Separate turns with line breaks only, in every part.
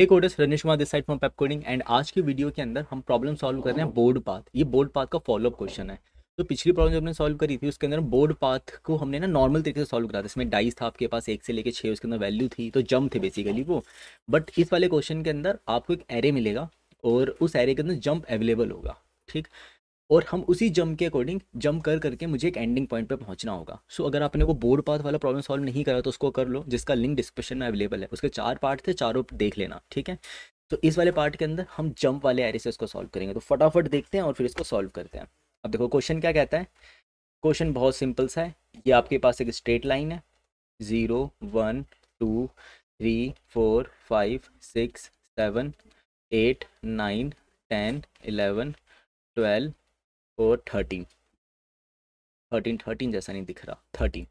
एक coders Ranish Kumar this side from Pepcoding and आज की वीडियो के अंदर हम प्रॉब्लम सॉल्व कर रहे हैं बोर्ड oh. पाथ ये बोर्ड पाथ का फॉलोअप क्वेश्चन है तो पिछली प्रॉब्लम जो हमने सॉल्व करी थी उसके अंदर बोर्ड पाथ को हमने ना नॉर्मल तरीके से सॉल्व करा था इसमें डाइस था आपके पास एक से लेकर छः उसके अंदर वैल्यू थी तो जम थे बेसिकली वो बट इस वाले क्वेश्चन के अंदर आपको एक एरे मिलेगा और उस एरे के अंदर जंप अवेलेबल होगा ठीक और हम उसी जंप के अकॉर्डिंग जंप कर करके मुझे एक एंडिंग पॉइंट पर पहुंचना होगा सो so, अगर आपने वो बोर्ड पाथ वाला प्रॉब्लम सॉल्व नहीं करा तो उसको कर लो जिसका लिंक डिस्क्रिप्शन में अवेलेबल है उसके चार पार्ट थे चारों देख लेना ठीक है तो इस वाले पार्ट के अंदर हम जंप वाले एरे से उसको सॉल्व करेंगे तो फटाफट देखते हैं और फिर इसको सॉल्व करते हैं अब देखो क्वेश्चन क्या कहता है क्वेश्चन बहुत सिंपल सा है ये आपके पास एक स्ट्रेट लाइन है zero one two three four five six seven eight nine ten eleven twelve और थर्टीन थर्टीन थर्टीन जैसा नहीं दिख रहा थर्टीन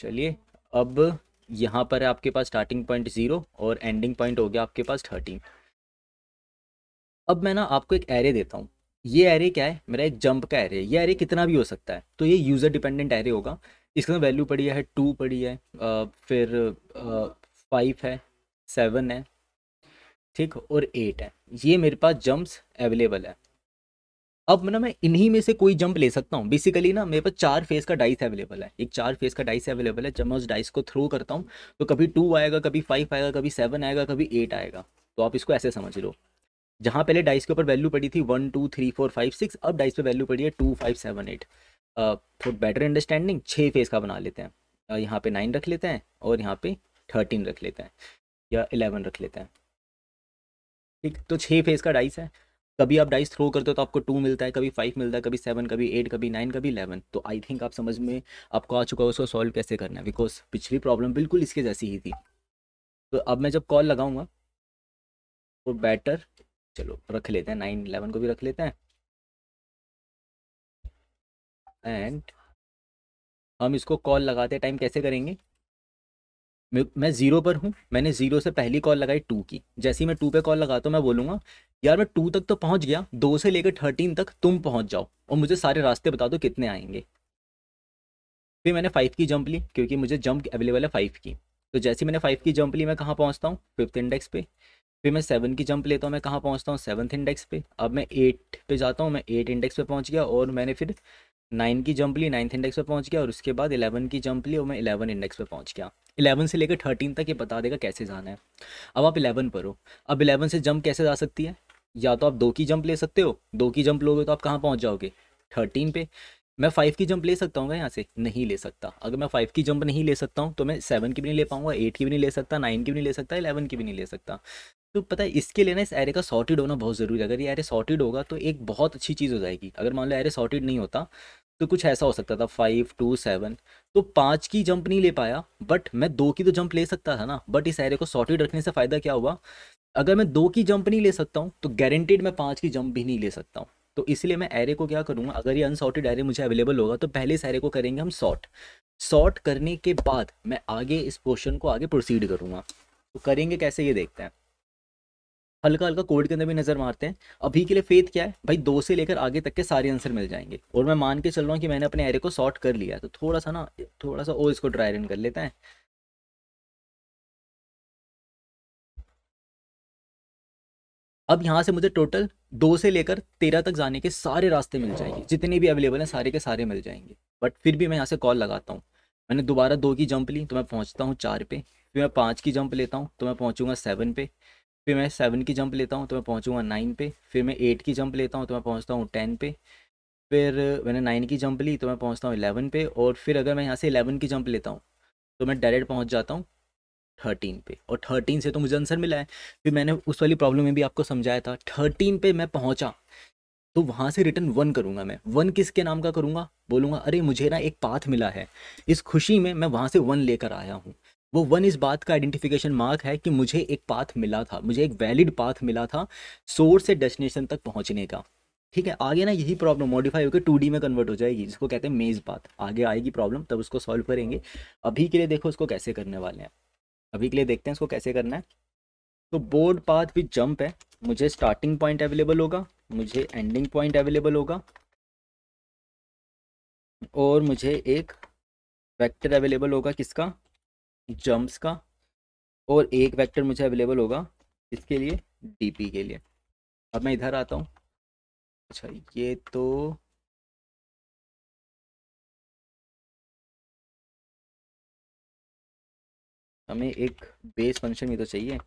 चलिए अब यहाँ पर है आपके पास स्टार्टिंग पॉइंट ज़ीरो और एंडिंग पॉइंट हो गया आपके पास थर्टीन अब मैं ना आपको एक एरे देता हूँ ये एरे क्या है मेरा एक जंप का एरे ये एरे कितना भी हो सकता है तो ये यूज़र डिपेंडेंट एरे होगा इसका वैल्यू पड़ी है टू पड़ी है आ, फिर फाइव है सेवन है ठीक और एट है ये मेरे पास जंप्स अवेलेबल है अब ना मतलब मैं इन्हीं में से कोई जंप ले सकता हूँ बेसिकली ना मेरे पास चार फेस का डाइस अवेलेबल है एक चार फेस का डाइस अवेलेबल है जब मैं उस डाइस को थ्रो करता हूँ तो कभी टू आएगा कभी फाइव आएगा कभी सेवन आएगा कभी एट आएगा तो आप इसको ऐसे समझ लो जहाँ पहले डाइस के ऊपर वैल्यू पड़ी थी one two three four five six अब डाइस पे वैल्यू पड़ी है two five seven eight for better understanding छः फेस का बना लेते हैं uh, यहाँ पे नाइन रख लेते हैं और यहाँ पे थर्टीन रख लेते हैं या इलेवन रख लेते हैं ठीक तो छः फेस का डाइस है कभी आप डाइस थ्रो करते हो तो आपको टू मिलता है कभी फाइव मिलता है कभी सेवन कभी एट कभी नाइन कभी इलेवन तो आई थिंक आप समझ में आपको आ चुका है उसको सॉल्व कैसे करना है बिकॉज पिछली प्रॉब्लम बिल्कुल इसके जैसी ही थी तो अब मैं जब कॉल लगाऊंगा तो
बेटर चलो रख लेते हैं नाइन इलेवन को भी रख लेते हैं
एंड हम इसको कॉल लगाते टाइम कैसे करेंगे मैं ज़ीरो पर हूँ मैंने ज़ीरो से पहली कॉल लगाई टू की जैसे ही मैं टू पे कॉल लगाता हूँ मैं बोलूँगा यार मैं टू तक तो पहुँच गया दो से लेकर थर्टीन तक तुम पहुँच जाओ और मुझे सारे रास्ते बता दो कितने आएंगे फिर मैंने फाइव की जंप ली क्योंकि मुझे जंप अवेलेबल है फाइव की तो जैसे मैंने फाइव की जंप ली मैं कहाँ पहुँचता हूँ फिफ्थ इंडेक्स पे फिर मैं सेवन की जंप लेता हूँ मैं कहाँ पहुँचता हूँ सेवन्थ इंडेक्स पे अब मैं एट पे जाता हूँ मैं एट इंडेक्स पे पहुँच गया और मैंने फिर नाइन की जंप ली नाइन्थ इंडेक्स पर पहुंच गया और उसके बाद इलेवन की जंप ली और मैं इलेवन इंडेक्स पर पहुंच गया इलेवन से लेकर थर्टीन तक ये बता देगा कैसे जाना है अब आप इलेवन पर हो अब इलेवन से जंप कैसे जा सकती है या तो आप दो की जंप ले सकते हो दो की जंप लोगे तो आप कहाँ पहुँच जाओगे थर्टीन पे मैं फाइव की जंप ले सकता हूँ यहाँ से नहीं ले सकता अगर मैं फाइव की जंप नहीं ले सकता हूँ तो मैं सेवन की भी नहीं ले पाऊंगा एट की भी नहीं ले सकता नाइन की भी नहीं ले सकता इलेवन की भी नहीं ले सकता तो पता है इसके लिए ना इस एरे का सॉर्टेड होना बहुत ज़रूरी है अगर ये एरे सॉर्टेड होगा तो एक बहुत अच्छी चीज़ हो जाएगी अगर मान लो एरे सॉर्टेड नहीं होता तो कुछ ऐसा हो सकता था फाइव टू सेवन तो पाँच की जंप नहीं ले पाया बट मैं दो की तो जंप ले सकता था ना बट इस एरे को सॉर्टेड रखने से फ़ायदा क्या हुआ अगर मैं दो की जंप नहीं ले सकता हूँ तो गारंटेड मैं पाँच की जंप भी नहीं ले सकता हूँ तो इसलिए मैं एरे को क्या करूँगा अगर ये अनसॉर्टेड एरे मुझे अवेलेबल होगा तो पहले इस एरे को करेंगे हम सॉर्ट सॉर्ट करने के बाद मैं आगे इस क्वेश्चन को आगे प्रोसीड करूँगा तो करेंगे कैसे ये देखते हैं हल्का हल्का कोड के अंदर भी नज़र मारते हैं अभी के लिए फेथ क्या है भाई दो से लेकर आगे तक के सारे आंसर मिल जाएंगे और मैं मान के चल रहा हूँ कि मैंने अपने एरे को सॉर्ट कर लिया तो थोड़ा सा ना थोड़ा सा और इसको ड्राई रन कर लेते हैं अब यहाँ से मुझे टोटल दो से लेकर तेरह तक जाने के सारे रास्ते मिल जाएंगे जितने भी अवेलेबल हैं सारे के सारे मिल जाएंगे बट फिर भी मैं यहाँ से कॉल लगाता हूँ मैंने दोबारा दो की जंप ली तो मैं पहुँचता हूँ चार पे फिर मैं पाँच की जंप लेता हूँ तो मैं पहुँचूँगा सेवन पे फिर मैं सेवन की जंप लेता हूँ तो मैं पहुँचूँगा नाइन पे फिर मैं एट की जंप लेता हूँ तो मैं पहुँचता हूँ टेन पे फिर मैंने नाइन की जंप ली तो मैं पहुँचता हूँ इलेवन पे और फिर अगर मैं यहाँ से इलेवन की जंप लेता हूँ तो मैं डायरेक्ट पहुँच जाता हूँ थर्टीन पे और थर्टीन से तो मुझे आंसर मिला है फिर मैंने उस वाली प्रॉब्लम में भी आपको समझाया था थर्टीन पे मैं पहुँचा तो वहाँ से रिटर्न वन करूँगा मैं वन किसके नाम का करूँगा बोलूँगा अरे मुझे ना एक पाथ मिला है इस खुशी में मैं वहाँ से वन लेकर आया हूँ वो वन इस बात का आइडेंटिफिकेशन मार्क है कि मुझे एक पाथ मिला था मुझे एक वैलिड पाथ मिला था सोर्स से डेस्टिनेशन तक पहुंचने का ठीक है आगे ना यही प्रॉब्लम मॉडिफाई होकर टू में कन्वर्ट हो जाएगी जिसको कहते हैं मेज पाथ आगे आएगी प्रॉब्लम तब उसको सॉल्व करेंगे अभी के लिए देखो उसको कैसे करने वाले हैं अभी के लिए देखते हैं उसको कैसे करना है तो बोर्ड पाथ भी जंप है मुझे स्टार्टिंग पॉइंट अवेलेबल होगा मुझे एंडिंग पॉइंट अवेलेबल होगा
और मुझे एक वेक्टर अवेलेबल होगा किसका जम्प्स का और एक वेक्टर मुझे अवेलेबल होगा इसके लिए डीपी
के लिए अब मैं इधर आता हूँ अच्छा ये तो हमें एक बेस फंक्शन भी तो चाहिए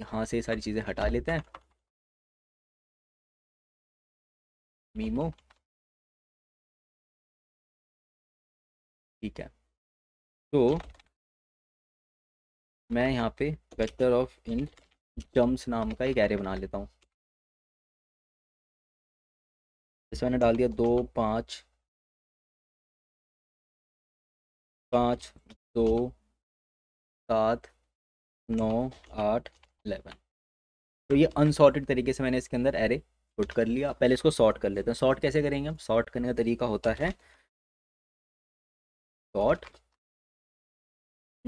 यहाँ से सारी चीज़ें हटा लेते हैं मीमो ठीक है तो मैं यहाँ पे वेक्टर ऑफ इन जम्स नाम का एक एरे बना लेता हूँ जैसे मैंने डाल दिया दो पाँच पाँच दो सात नौ
आठ एलेवन तो ये अनसॉर्टेड तरीके से मैंने इसके अंदर एरे पुट कर लिया पहले इसको सॉर्ट कर लेते हैं सॉर्ट कैसे करेंगे हम सॉर्ट करने का तरीका होता है
डॉट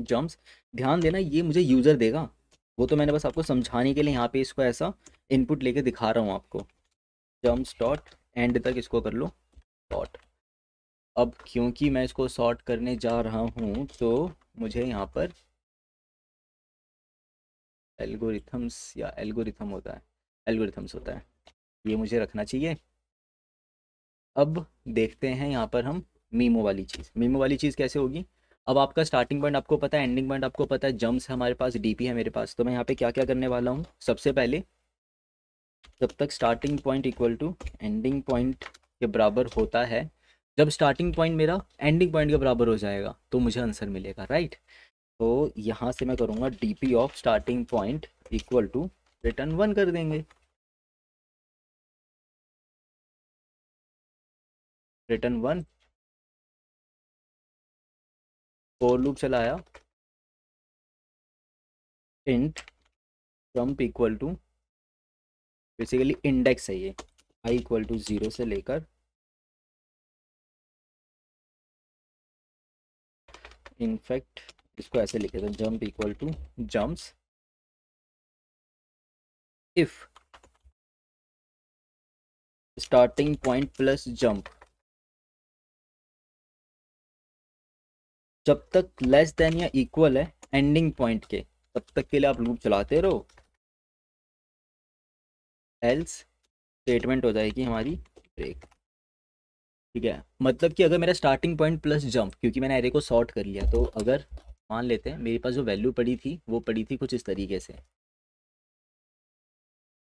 जम्प्स ध्यान देना ये मुझे यूज़र देगा
वो तो मैंने बस आपको समझाने के लिए यहाँ पे इसको ऐसा इनपुट लेके दिखा रहा हूँ आपको जम्प्स डॉट एंड तक इसको कर लो डॉट अब क्योंकि मैं इसको
सॉर्ट करने जा रहा हूँ तो मुझे यहाँ पर एल्गोरिथम्स या एल्गोरिथम होता है एल्गोरिथम्स होता है ये मुझे रखना
चाहिए अब देखते हैं यहाँ पर हम मीमो वाली चीज़ मीमो वाली चीज़ कैसे होगी अब आपका स्टार्टिंग पॉइंट आपको पता है एंडिंग पॉइंट आपको पता है जम्स हमारे पास डीपी है मेरे पास तो मैं यहाँ पे क्या क्या करने वाला हूँ सबसे पहले जब तक starting point equal to ending point के बराबर होता है जब स्टार्टिंग पॉइंट मेरा एंडिंग पॉइंट के बराबर हो जाएगा तो मुझे आंसर मिलेगा राइट तो यहाँ से मैं करूँगा DP of starting
point equal to return one कर देंगे रिटर्न वन फोर लूप चलाया
int trump equal to basically index है ये आई इक्वल टू ज़ीरो से लेकर
इनफैक्ट इसको ऐसे लिखे थे jump equal to jumps if starting point plus jump
जब तक लेस देन या इक्वल है एंडिंग पॉइंट के तब तक के लिए आप लूप चलाते रहो एल्स स्टेटमेंट हो जाएगी
हमारी ब्रेक ठीक है मतलब कि अगर मेरा स्टार्टिंग पॉइंट प्लस जंप क्योंकि मैंने एरे को सॉर्ट कर लिया तो अगर मान लेते हैं मेरे पास जो वैल्यू पड़ी थी वो पड़ी थी कुछ इस तरीके से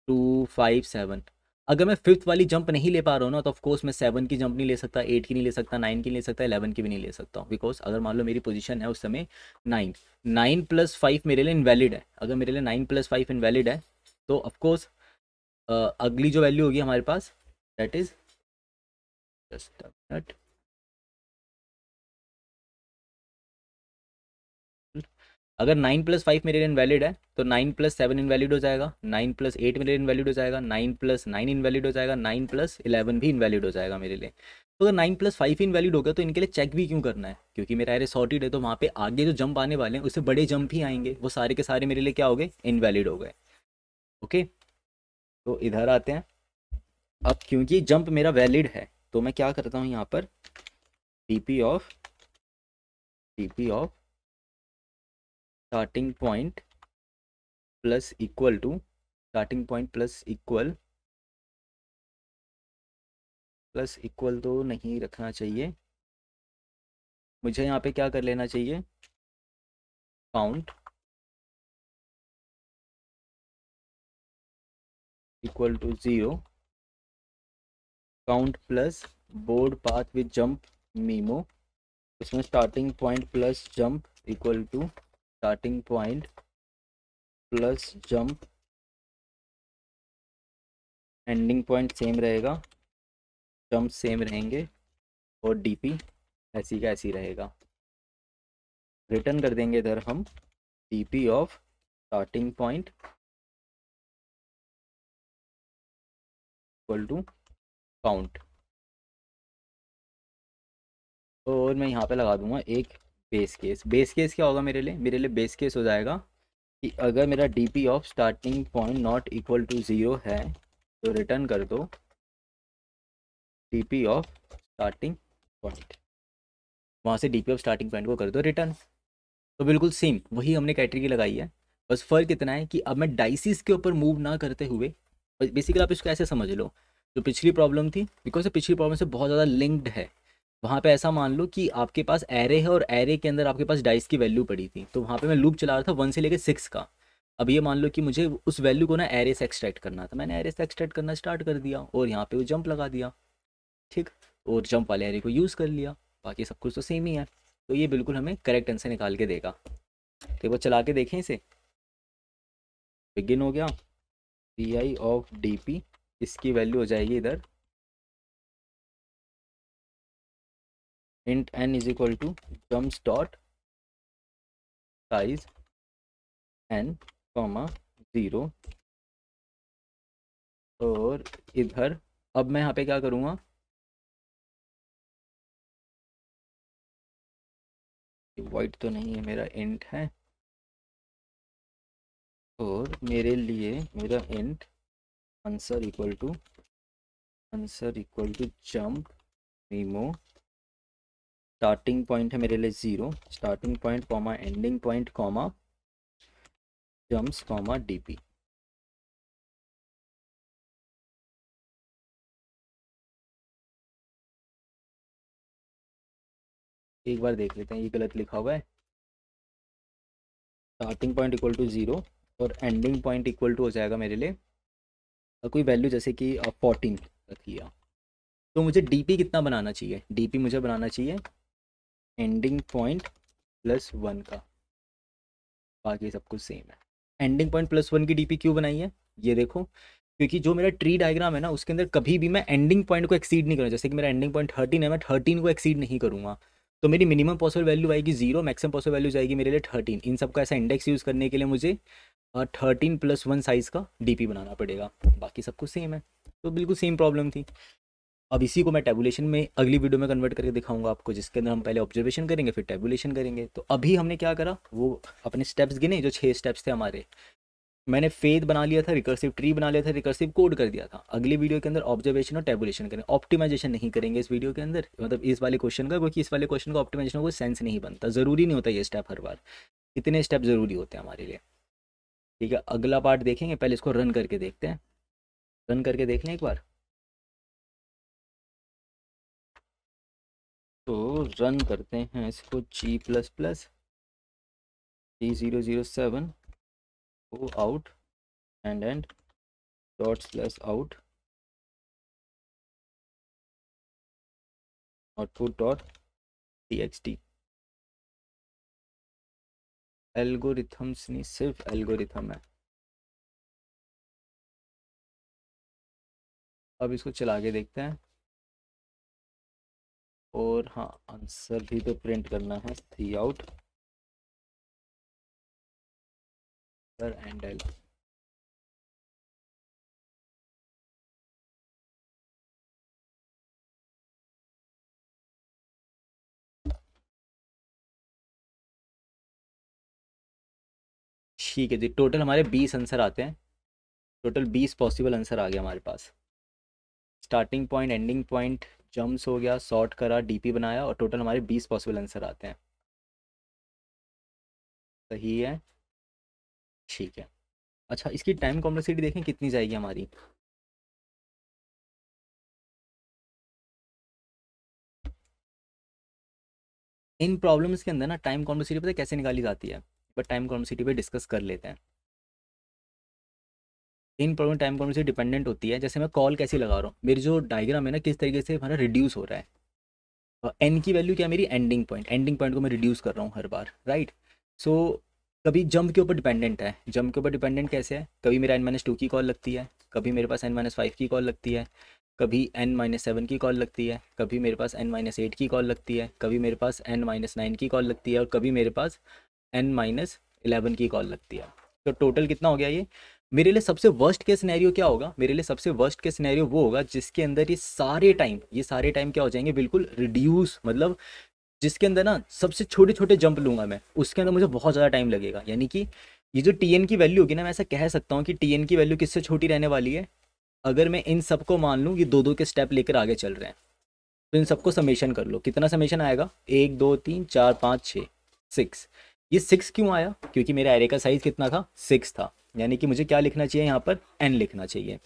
टू फाइव सेवन अगर मैं फिफ्थ वाली जंप नहीं ले पा रहा हूँ ना तो ऑफकोर्स मैं सेवन की जंप नहीं ले सकता एट की नहीं ले सकता नाइन की नहीं ले सकता इलेवन की भी नहीं ले सकता हूँ बिकॉज अगर मान लो मेरी पोजीशन है उस समय नाइन नाइन प्लस फाइव मेरे लिए इनवैलिड है अगर मेरे लिए नाइन प्लस फाइव इनवैलिड है तो ऑफकोर्स अगली जो वैल्यू होगी हमारे पास
दैट इज जस्ट दैट अगर नाइन प्लस फाइव मेरे लिए इनवैलिड है
तो नाइन प्लस सेवन इनवैलिड हो जाएगा नाइन प्लस एट मेरे लिए इनवैलिड हो जाएगा नाइन प्लस नाइन इनवैलिड हो जाएगा नाइन प्लस इलेवन भी इनवैलिड हो जाएगा मेरे लिए तो अगर नाइन प्लस फाइव इनवैलिड हो गया तो इनके लिए चेक भी क्यों करना है क्योंकि मेरा एरे सॉर्टेड है तो वहाँ पे आगे जो जंप आने वाले हैं उससे बड़े जंप ही आएंगे वो सारे के सारे मेरे लिए क्या हो गए इनवैलिड हो गए ओके तो इधर आते हैं अब क्योंकि जंप मेरा वैलिड है तो मैं क्या करता हूँ यहाँ पर D P of
D P of starting point plus equal to starting point plus equal plus equal तो नहीं रखना चाहिए
मुझे यहाँ पे क्या कर लेना चाहिए count equal to zero count plus board path with jump memo
उसमें starting point plus jump equal to starting point plus jump ending point same रहेगा जंप सेम रहेंगे और डीपी ऐसी का ऐसी रहेगा
रिटर्न कर देंगे इधर हम DP of starting point equal to count और मैं यहाँ पे लगा
दूंगा एक बेस केस बेस केस क्या होगा मेरे लिए मेरे लिए बेस केस हो जाएगा कि अगर मेरा D P of starting point not equal to zero है तो रिटर्न कर दो
D P of starting point वहाँ से
D P of starting point को कर दो रिटर्न तो बिल्कुल सेम वही हमने कैटरी लगाई है बस फ़र्क इतना है कि अब मैं डाइसिस के ऊपर मूव ना करते हुए बेसिकली आप इसको ऐसे समझ लो जो पिछली प्रॉब्लम थी बिकॉज पिछली प्रॉब्लम से बहुत ज़्यादा लिंक्ड है वहाँ पे ऐसा मान लो कि आपके पास एरे है और एरे के अंदर आपके पास डाइस की वैल्यू पड़ी थी तो वहाँ पे मैं लूप चला रहा था वन से लेकर सिक्स का अब ये मान लो कि मुझे उस वैल्यू को ना एरे से एक्सट्रैक्ट करना था मैंने एरे से एक्सट्रैक्ट करना स्टार्ट कर दिया और यहाँ पे वो जंप लगा दिया ठीक और जंप वाले एरे को यूज़ कर लिया बाकी सब कुछ तो सेम ही है तो ये बिल्कुल हमें करेक्ट आंसर निकाल के देगा तो वो चला के देखें इसे बिगिन हो गया P I of D P इसकी वैल्यू हो जाएगी
इधर
int n is equal to jumps dot size n comma zero और इधर अब मैं यहाँ पे क्या करूँगा वाइट तो नहीं है मेरा इंट है और मेरे लिए मेरा int answer equal to
answer equal to jump नीमो स्टार्टिंग पॉइंट है मेरे लिए zero starting point comma ending point comma jumps
comma DP एक बार देख लेते हैं ये गलत लिखा हुआ है starting point equal to zero
और एंडिंग पॉइंट इक्वल टू हो जाएगा मेरे लिए कोई वैल्यू जैसे कि फोर्टीन रख लिया तो मुझे डीपी कितना बनाना चाहिए डीपी मुझे बनाना चाहिए एंडिंग पॉइंट प्लस वन का बाकी सब कुछ सेम है एंडिंग पॉइंट प्लस वन की डीपी क्यों बनाई है ये देखो क्योंकि जो मेरा ट्री डायग्राम है ना उसके अंदर कभी भी मैं एंडिंग पॉइंट को एक्सीड नहीं करूँगा जैसे कि मेरा एंडिंग पॉइंट थर्टीन है मैं थर्टीन को एक्सीड नहीं करूँगा तो मेरी मिनिमम पॉसिबल वैल्यू आएगी जीरो मैक्सिमम पॉसिबल वैल्यू जाएगी मेरे लिए थर्टीन इन सबका ऐसा इंडेक्स यूज़ करने के लिए मुझे थर्टीन प्लस वन साइज़ का डी बनाना पड़ेगा बाकी सब कुछ सेम है तो बिल्कुल सेम प्रॉब्लम थी अब इसी को मैं टेबुलेशन में अगली वीडियो में कन्वर्ट करके दिखाऊंगा आपको जिसके अंदर हम पहले ऑब्जर्वेशन करेंगे फिर टेबुलेशन करेंगे तो अभी हमने क्या करा वो अपने स्टेप्स गिने जो छः स्टेप्स थे हमारे मैंने फेद बना लिया था रिकर्सिव ट्री बना लिया था रिकर्सिव कोड कर दिया था अगली वीडियो के अंदर ऑब्जर्वेशन और टेबुलेशन करें ऑप्टिमाइजेशन नहीं करेंगे इस वीडियो के अंदर मतलब इस वाले क्वेश्चन का क्योंकि इस वाले क्वेश्चन का ऑप्टिमाइजेशन कोई सेंस नहीं बनता ज़रूरी नहीं होता ये स्टेप हर बार इतने स्टेप ज़रूरी होते हैं हमारे लिए ठीक है अगला पार्ट देखेंगे पहले इसको रन करके देखते हैं रन करके देख लें एक बार
तो रन करते हैं इसको G plus plus G zero zero seven O out and and dot slash out output dot T X T algorithms नहीं सिर्फ एल्गोरिथम है अब इसको चला के देखते हैं और हाँ आंसर भी तो प्रिंट करना है थ्री आउट एंड एल ठीक है जी टोटल हमारे बीस आंसर आते हैं टोटल बीस पॉसिबल आंसर आ गया हमारे पास
starting point ending point jumps हो गया शॉर्ट करा डीपी बनाया और टोटल हमारे बीस पॉसिबल आंसर
आते हैं सही है ठीक है अच्छा इसकी टाइम कॉम्प्लेक्सिटी देखें कितनी जाएगी हमारी
इन
प्रॉब्लम्स के अंदर ना टाइम कॉम्प्लेक्सिटी पता कैसे निकाली जाती है बट टाइम कॉम्प्लेक्सिटी पे डिस्कस कर लेते हैं इन प्रॉब्लम टाइम कौन से डिपेंडेंट होती है जैसे मैं कॉल कैसे लगा रहा हूँ मेरी जो डायग्राम है ना किस तरीके से हमारा रिड्यूस हो रहा है एन तो की वैल्यू क्या मेरी एंडिंग पॉइंट एंडिंग पॉइंट को मैं रिड्यूस कर रहा हूँ हर बार राइट सो so, कभी जंप के ऊपर डिपेंडेंट है जंप के ऊपर डिपेंडेंट कैसे है कभी मेरा एन माइनस टू की कॉल लगती है कभी मेरे पास एन माइनस फाइव की कॉल लगती है कभी एन माइनस सेवन की कॉल लगती है कभी मेरे पास एन माइनस एट की कॉल लगती है कभी मेरे पास एन माइनस नाइन की कॉल लगती है और कभी मेरे पास एन माइनस इलेवन की कॉल लगती है तो टोटल कितना हो गया ये मेरे लिए सबसे वर्स्ट के सिनेरियो क्या होगा मेरे लिए सबसे वर्स्ट के सिनेरियो वो होगा जिसके अंदर ये सारे टाइम ये सारे टाइम क्या हो जाएंगे बिल्कुल रिड्यूस मतलब जिसके अंदर ना सबसे छोटे छोटे जंप लूंगा मैं उसके अंदर मुझे बहुत ज़्यादा टाइम लगेगा यानी कि ये जो टी की वैल्यू होगी ना मैं ऐसा कह सकता हूँ कि टी की वैल्यू किससे छोटी रहने वाली है अगर मैं इन सबको मान लूँ ये दो दो के स्टेप लेकर आगे चल रहे हैं तो इन सबको समेशन कर लो कितना समेशन आएगा एक दो तीन चार पाँच छः सिक्स ये सिक्स क्यों आया क्योंकि मेरा एरे का साइज़ कितना था सिक्स था यानी कि मुझे क्या लिखना चाहिए यहाँ पर एन लिखना चाहिए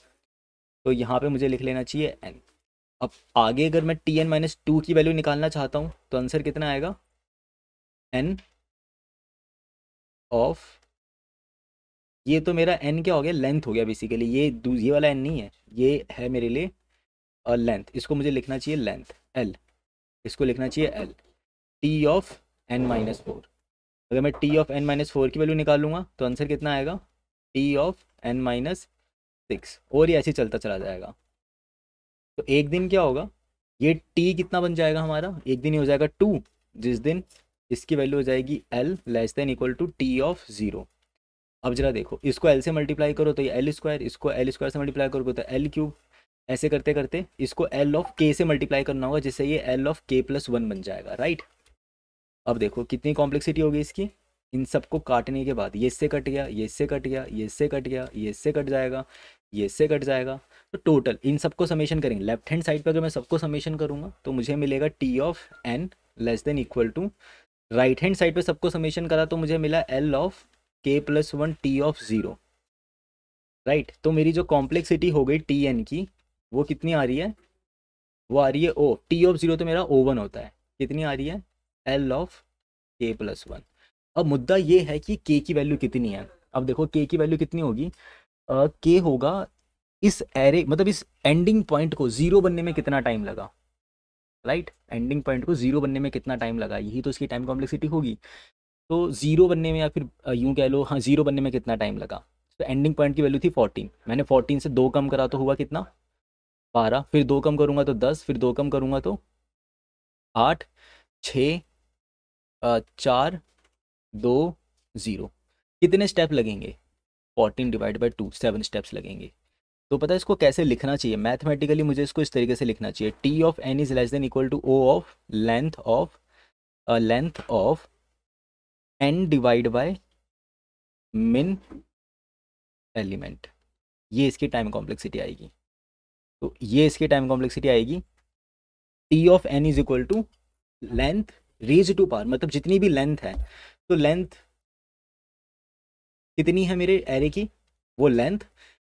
तो यहाँ पर मुझे लिख लेना चाहिए एन अब आगे अगर मैं टी एन माइनस टू की वैल्यू निकालना चाहता हूँ तो आंसर कितना आएगा
एन ऑफ
ये तो मेरा एन क्या हो गया लेंथ हो गया बेसिकली ये ये वाला एन नहीं है ये है मेरे लिए और लेंथ इसको मुझे लिखना चाहिए लेंथ एल इसको लिखना चाहिए L T of N minus four अगर मैं T of N minus four की वैल्यू निकालूंगा तो आंसर कितना आएगा T of N minus six और ये ऐसे चलता चला जाएगा तो एक दिन क्या होगा ये टी कितना बन जाएगा हमारा एक दिन ये हो जाएगा टू जिस दिन इसकी वैल्यू हो जाएगी L less than equal to T of zero अब जरा देखो इसको एल से मल्टीप्लाई करो तो ये एल स्क्वायर इसको एल स्क्वायर से मल्टीप्लाई करोगे तो एल क्यूब ऐसे करते करते इसको एल ऑफ के से मल्टीप्लाई करना होगा जिससे ये L of K plus one बन जाएगा राइट अब देखो कितनी कॉम्प्लेक्सिटी होगी इसकी इन सबको काटने के बाद ये इससे कट गया ये इससे कट गया ये इससे कट गया ये इससे कट जाएगा ये इससे कट जाएगा तो टोटल इन सबको समेशन करेंगे लेफ्ट हैंड साइड पर अगर मैं सबको समेशन करूँगा तो मुझे मिलेगा T of N less than equal to right hand side पर सबको समेशन करा तो मुझे मिला L of K plus one T of zero right तो मेरी जो कॉम्प्लेक्सिटी हो गई टी एन की वो कितनी आ रही है वो आ रही है ओ टी ऑफ ज़ीरो तो मेरा ओ वन होता है कितनी आ रही है L of K plus one अब मुद्दा ये है कि के की वैल्यू कितनी है अब देखो के की वैल्यू कितनी होगी के होगा इस एरे मतलब इस एंडिंग पॉइंट को जीरो बनने में कितना टाइम लगा राइट एंडिंग पॉइंट को जीरो बनने में कितना टाइम लगा यही तो इसकी टाइम कॉम्प्लेक्सिटी होगी तो जीरो बनने में या फिर यूं कह लो हाँ जीरो बनने में कितना टाइम लगा तो एंडिंग पॉइंट की वैल्यू थी फोर्टीन मैंने फोर्टीन से दो कम करा तो हुआ कितना बारह फिर दो कम करूंगा तो दस फिर दो कम करूंगा तो आठ छ चार दो ज़ीरो कितने स्टेप लगेंगे fourteen divide by two seven steps लगेंगे तो पता है इसको कैसे लिखना चाहिए मैथमेटिकली मुझे इसको इस तरीके से लिखना चाहिए T of N is less than equal to O of length of length of N divide by min element ये इसकी टाइम कॉम्प्लेक्सिटी आएगी तो ये इसकी टाइम कॉम्प्लेक्सिटी आएगी T of N is equal to length raise to power मतलब जितनी भी लेंथ है तो लेंथ कितनी है मेरे एरे की वो length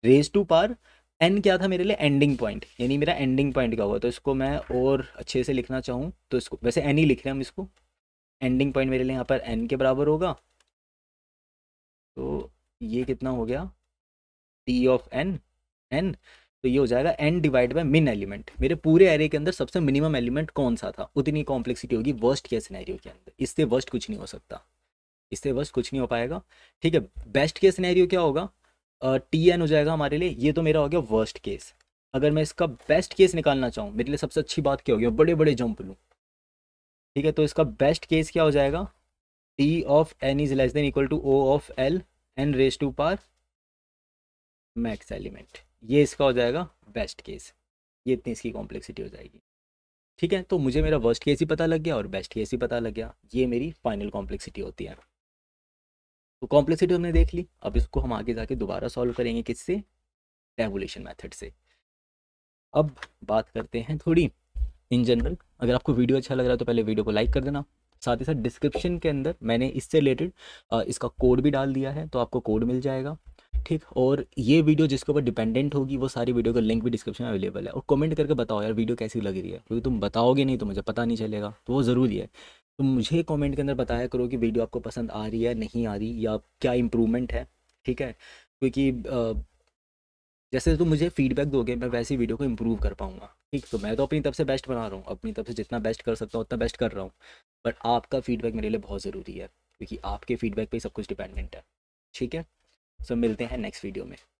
raise to power N क्या था मेरे लिए एंडिंग पॉइंट यानी मेरा एंडिंग पॉइंट क्या हुआ तो इसको मैं और अच्छे से लिखना चाहूँ तो इसको वैसे एन ही लिख रहे हैं हम इसको एंडिंग पॉइंट मेरे लिए यहाँ पर एन के बराबर होगा तो ये कितना हो गया टी ऑफ एन एन तो ये हो जाएगा N divide by min element मेरे पूरे एरे के अंदर सबसे मिनिमम एलिमेंट कौन सा था उतनी कॉम्प्लेक्सिटी होगी वर्स्ट के सिनेरियो के अंदर इससे वर्स्ट कुछ नहीं हो सकता इससे बस कुछ नहीं हो पाएगा ठीक है बेस्ट केस सिनेरियो क्या होगा टी एन हो जाएगा हमारे लिए ये तो मेरा हो गया वर्स्ट केस अगर मैं इसका बेस्ट केस निकालना चाहूँ मेरे लिए सबसे अच्छी बात क्या होगी बड़े बड़े जंप लूँ ठीक है तो इसका बेस्ट केस क्या हो जाएगा T of N is less than equal to O of L N raise to power max element ये इसका हो जाएगा बेस्ट केस ये इतनी इसकी कॉम्प्लेक्सिटी हो जाएगी ठीक है तो मुझे मेरा वर्स्ट केस ही पता लग गया और बेस्ट केस ही पता लग गया ये मेरी फाइनल कॉम्प्लेक्सिटी होती है तो कॉम्प्लेक्सिटी हमने देख ली अब इसको हम आगे जाके दोबारा सॉल्व करेंगे किससे टेबुलेशन मेथड से अब बात करते हैं थोड़ी इन जनरल अगर आपको वीडियो अच्छा लग रहा है तो पहले वीडियो को लाइक कर देना साथ ही साथ डिस्क्रिप्शन के अंदर मैंने इससे रिलेटेड इसका कोड भी डाल दिया है तो आपको कोड मिल जाएगा ठीक और ये वीडियो जिसके ऊपर डिपेंडेंट होगी वो सारी वीडियो का लिंक भी डिस्क्रिप्शन में अवेलेबल है और कमेंट करके बताओ यार वीडियो कैसी लग रही है क्योंकि तुम बताओगे नहीं तो मुझे पता नहीं चलेगा तो वो ज़रूरी है तो मुझे कमेंट के अंदर बताया करो कि वीडियो आपको पसंद आ रही है नहीं आ रही या क्या इम्प्रूवमेंट है ठीक है क्योंकि जैसे तुम तो मुझे फीडबैक दोगे मैं वैसे ही वीडियो को इम्प्रूव कर पाऊंगा ठीक तो मैं तो अपनी तरफ से बेस्ट बना रहा हूँ अपनी तरफ से जितना बेस्ट कर सकता हूँ उतना बेस्ट कर रहा हूँ बट आपका फीडबैक मेरे लिए बहुत ज़रूरी है क्योंकि आपके फीडबैक पर सब कुछ डिपेंडेंट है ठीक है सो मिलते
हैं नेक्स्ट वीडियो में